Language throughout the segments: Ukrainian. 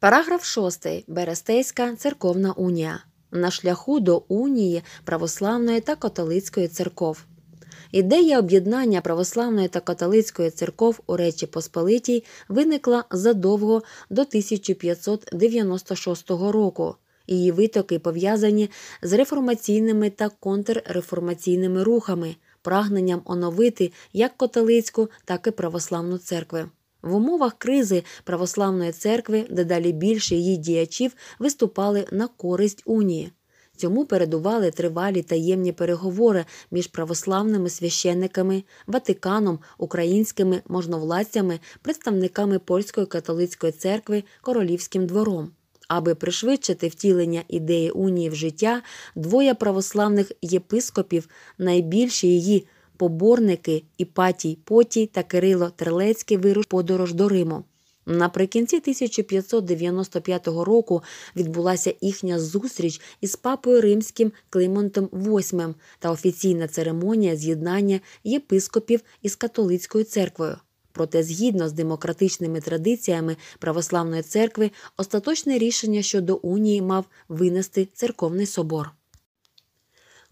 Параграф 6. Берестейська церковна унія. На шляху до унії православної та католицької церков. Ідея об'єднання православної та католицької церков у Речі Посполитій виникла задовго до 1596 року. Її витоки пов'язані з реформаційними та контрреформаційними рухами, прагненням оновити як католицьку, так і православну церкви. В умовах кризи православної церкви дедалі більше її діячів виступали на користь унії. Цьому передували тривалі таємні переговори між православними священниками, Ватиканом, українськими можновладцями, представниками польської католицької церкви королівським двором. Аби пришвидшити втілення ідеї унії в життя, двоє православних єпископів найбільші її поборники Іпатій Потій та Кирило Терлецький вируш подорож до Риму. Наприкінці 1595 року відбулася їхня зустріч із папою римським Климонтом VIII та офіційна церемонія з'єднання єпископів із католицькою церквою. Проте, згідно з демократичними традиціями православної церкви, остаточне рішення щодо унії мав винести церковний собор.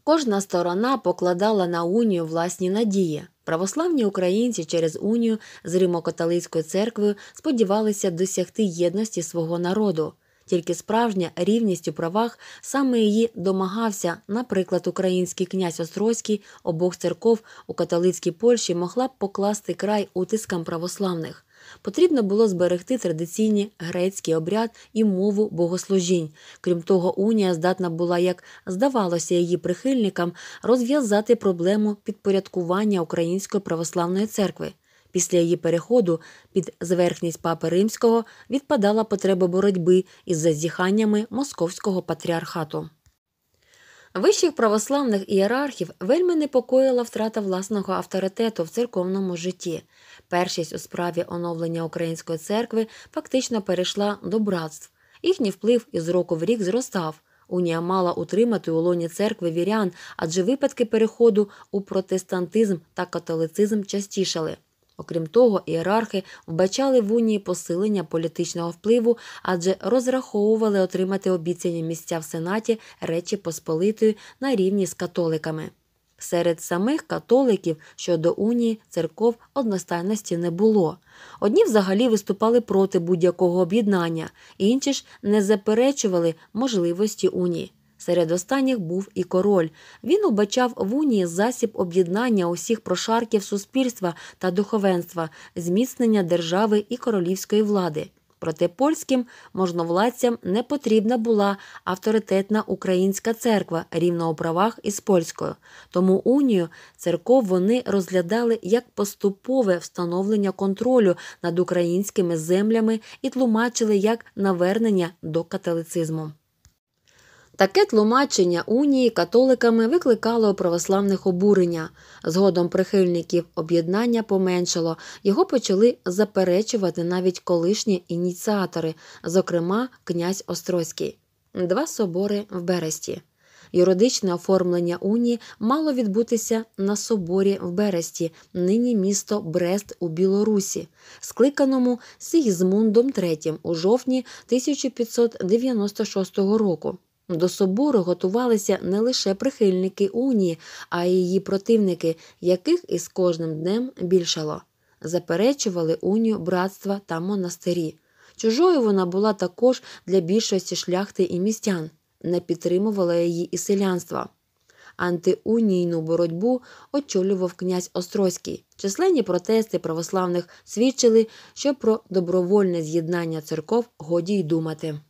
Кожна сторона покладала на унію власні надії. Православні українці через унію з Римо-католицькою церквою сподівалися досягти єдності свого народу. Тільки справжня рівність у правах саме її домагався, наприклад, український князь Острозький обох церков у католицькій Польщі могла б покласти край утискам православних. Потрібно було зберегти традиційні грецький обряд і мову богослужінь. Крім того, унія здатна була, як здавалося, її прихильникам розв'язати проблему підпорядкування Української православної церкви. Після її переходу під зверхність папи римського відпадала потреба боротьби із зазіханнями московського патріархату. Вищих православних ієрархів вельми непокоїла втрата власного авторитету в церковному житті. Першість у справі оновлення української церкви фактично перейшла до братств. Їхній вплив із року в рік зростав. Унія мала утримати у лоні церкви вірян, адже випадки переходу у протестантизм та католицизм частішали. Окрім того, ієрархи вбачали в унії посилення політичного впливу, адже розраховували отримати обіцяні місця в Сенаті Речі Посполитої на рівні з католиками. Серед самих католиків щодо унії церков одностайності не було. Одні взагалі виступали проти будь-якого об'єднання, інші ж не заперечували можливості унії. Серед останніх був і король. Він обачав в унії засіб об'єднання усіх прошарків суспільства та духовенства, зміцнення держави і королівської влади. Проте польським можновладцям не потрібна була авторитетна українська церква рівно у правах із польською, тому унію церков вони розглядали як поступове встановлення контролю над українськими землями і тлумачили як навернення до католицизму. Таке тлумачення унії католиками викликало у православних обурення. Згодом прихильників об'єднання поменшало, його почали заперечувати навіть колишні ініціатори, зокрема князь Острозький. Два собори в Бересті. Юридичне оформлення унії мало відбутися на соборі в Бересті, нині місто Брест у Білорусі, скликаному Сігізмундом III у жовтні 1596 року. До собору готувалися не лише прихильники унії, а й її противники, яких із кожним днем більшало. Заперечували унію братства та монастирі. Чужою вона була також для більшості шляхти і містян, не підтримувала її і селянство. Антиунійну боротьбу очолював князь Острозький. Численні протести православних свідчили, що про добровольне з'єднання церков годі й думати.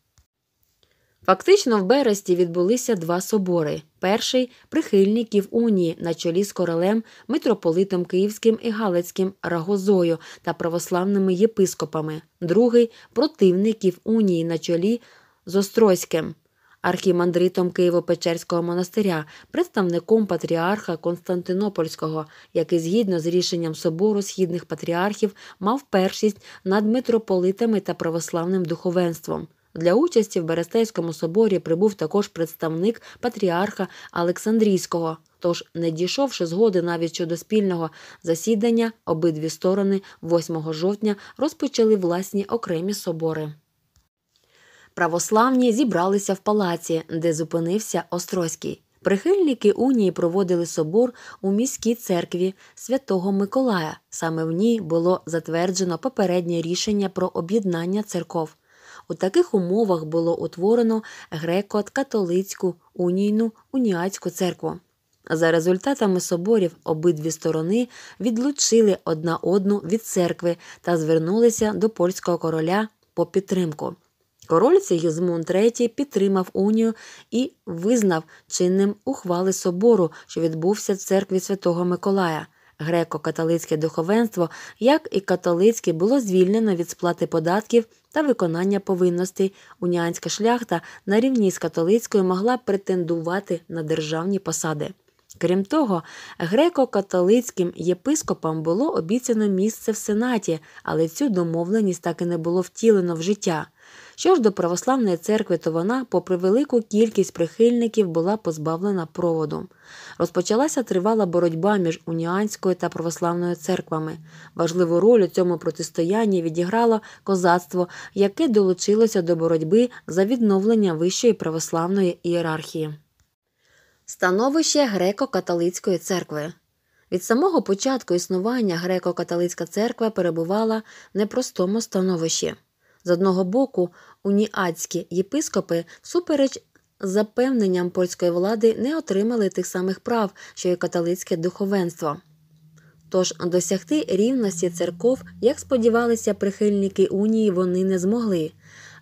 Фактично в Бересті відбулися два собори: перший прихильників унії на чолі з королем, митрополитом Київським і Галицьким Рагозою та православними єпископами, другий противників унії на чолі з Острозьким, архімандритом Києво-Печерського монастиря, представником патріарха Константинопольського, який згідно з рішенням собору східних патріархів мав першість над митрополитами та православним духовенством. Для участі в Берестейському соборі прибув також представник патріарха Олександрійського. Тож, не дійшовши згоди навіть щодо спільного засідання, обидві сторони 8 жовтня розпочали власні окремі собори. Православні зібралися в палаці, де зупинився Острозький. Прихильники унії проводили собор у міській церкві Святого Миколая. Саме в ній було затверджено попереднє рішення про об'єднання церков. У таких умовах було утворено греко-католицьку унійну уніатську церкву. За результатами соборів обидві сторони відлучили одна одну від церкви та звернулися до польського короля по підтримку. Король Сігізмунд III підтримав унію і визнав чинним ухвали собору, що відбувся в церкві Святого Миколая. Греко-католицьке духовенство, як і католицьке, було звільнено від сплати податків та виконання повинностей. Уніанська шляхта на рівні з католицькою могла претендувати на державні посади. Крім того, греко-католицьким єпископам було обіцяно місце в сенаті, але цю домовленість так і не було втілено в життя. Що ж до православної церкви, то вона, попри велику кількість прихильників, була позбавлена проводу. Розпочалася тривала боротьба між уніанською та православною церквами. Важливу роль у цьому протистоянні відіграло козацтво, яке долучилося до боротьби за відновлення вищої православної ієрархії. Становище греко-католицької церкви від самого початку існування греко-католицька церква перебувала в непростому становищі. З одного боку, уніатські єпископи супереч запевненням польської влади не отримали тих самих прав, що й католицьке духовенство. Тож досягти рівності церков, як сподівалися прихильники унії, вони не змогли.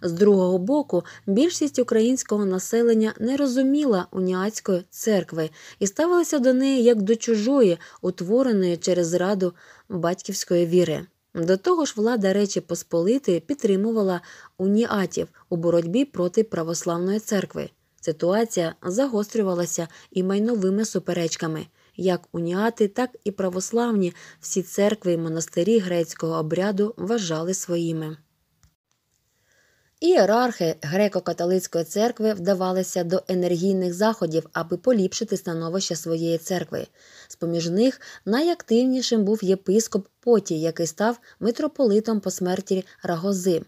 З другого боку, більшість українського населення не розуміла уніацької церкви і ставилася до неї як до чужої, утвореної через раду батьківської віри. До того ж, влада Речі Посполитої підтримувала уніатів у боротьбі проти православної церкви. Ситуація загострювалася і майновими суперечками. Як уніати, так і православні всі церкви і монастирі грецького обряду вважали своїми. Ієрархи греко-католицької церкви вдавалися до енергійних заходів, аби поліпшити становище своєї церкви. З поміж них найактивнішим був єпископ Поті, який став митрополитом по смерті Рагози.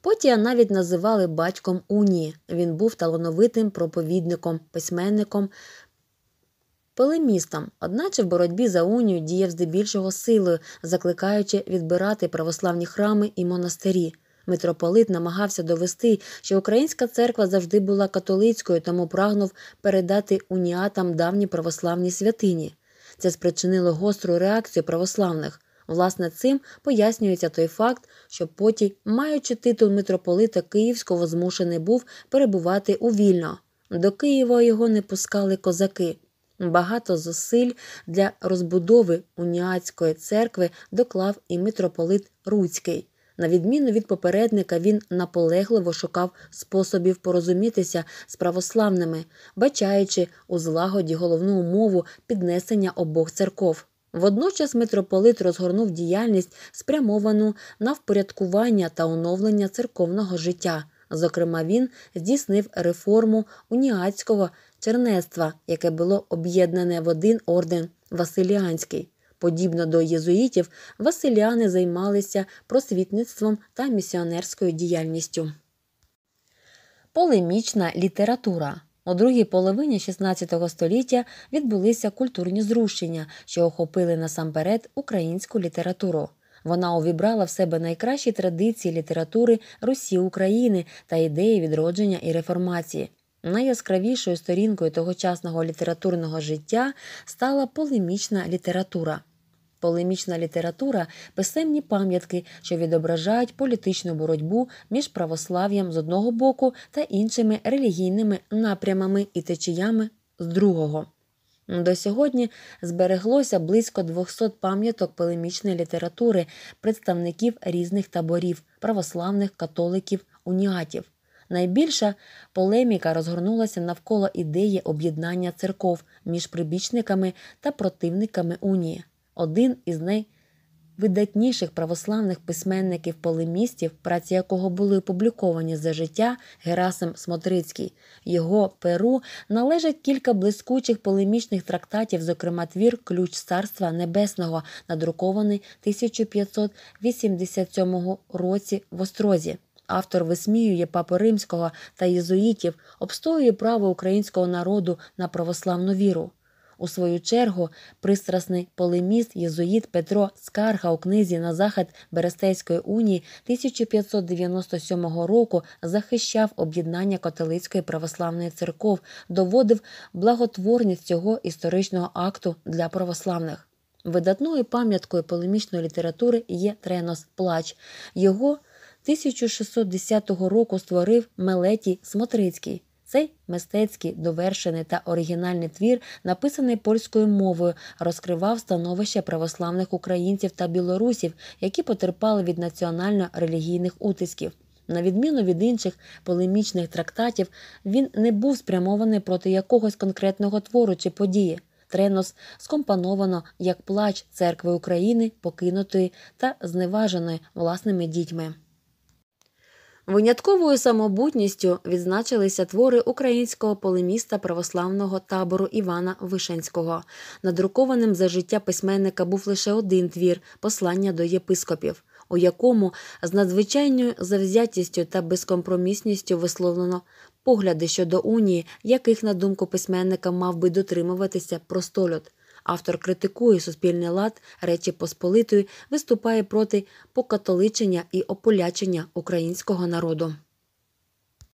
Потія навіть називали батьком Унії. Він був талановитим проповідником, письменником, пелемістом. Одначе в боротьбі за унію діяв здебільшого силою, закликаючи відбирати православні храми і монастирі. Митрополит намагався довести, що українська церква завжди була католицькою, тому прагнув передати уніатам давні православні святині. Це спричинило гостру реакцію православних. Власне, цим пояснюється той факт, що потім, маючи титул митрополита Київського, змушений був перебувати у вільно. До Києва його не пускали козаки. Багато зусиль для розбудови уніатської церкви доклав і митрополит Руцький. На відміну від попередника, він наполегливо шукав способів порозумітися з православними, бачаючи у злагоді головну умову піднесення обох церков. Водночас митрополит розгорнув діяльність, спрямовану на впорядкування та оновлення церковного життя. Зокрема, він здійснив реформу уніацького чернецтва, яке було об'єднане в один орден Василіанський. Подібно до єзуїтів, василіани займалися просвітництвом та місіонерською діяльністю. Полемічна література у другій половині XVI століття відбулися культурні зрушення, що охопили насамперед українську літературу. Вона увібрала в себе найкращі традиції літератури Русі України та ідеї відродження і реформації. Найяскравішою сторінкою тогочасного літературного життя стала полемічна література. Полемічна література писемні пам'ятки, що відображають політичну боротьбу між православ'ям з одного боку та іншими релігійними напрямами і течіями з другого. До сьогодні збереглося близько 200 пам'яток полемічної літератури представників різних таборів православних католиків, уніатів. Найбільша полеміка розгорнулася навколо ідеї об'єднання церков між прибічниками та противниками унії один із найвидатніших православних письменників полемістів, праці якого були опубліковані за життя Герасим Смотрицький. Його перу належить кілька блискучих полемічних трактатів, зокрема твір Ключ Царства Небесного, надрукований 1587 році в Острозі. Автор висміює папу римського та єзуїтів, обстоює право українського народу на православну віру. У свою чергу, пристрасний полеміст Єзуїт Петро Скарга у книзі на захід Берестейської унії 1597 року захищав об'єднання католицької православної церков, доводив благотворність цього історичного акту для православних. Видатною пам'яткою полемічної літератури є Тренос Плач. Його 1610 року створив Мелетій Смотрицький. Цей мистецький довершений та оригінальний твір, написаний польською мовою, розкривав становище православних українців та білорусів, які потерпали від національно-релігійних утисків. На відміну від інших полемічних трактатів, він не був спрямований проти якогось конкретного твору чи події. Тренос скомпоновано як плач церкви України, покинутої та зневаженої власними дітьми. Винятковою самобутністю відзначилися твори українського полеміста православного табору Івана Вишенського. Надрукованим за життя письменника був лише один твір послання до єпископів, у якому з надзвичайною завзятістю та безкомпромісністю висловлено погляди щодо унії, яких, на думку письменника, мав би дотримуватися простолюд. Автор критикує суспільний лад Речі Посполитої, виступає проти покатоличення і ополячення українського народу.